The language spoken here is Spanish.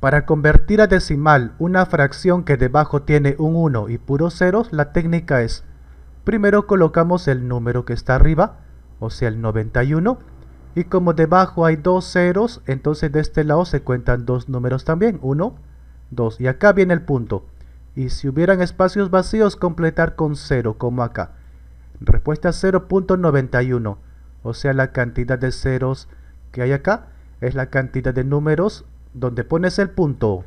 Para convertir a decimal una fracción que debajo tiene un 1 y puros ceros, la técnica es, primero colocamos el número que está arriba, o sea el 91, y como debajo hay dos ceros, entonces de este lado se cuentan dos números también, 1, 2, y acá viene el punto. Y si hubieran espacios vacíos, completar con 0, como acá. Respuesta 0.91, o sea la cantidad de ceros que hay acá, es la cantidad de números donde pones el punto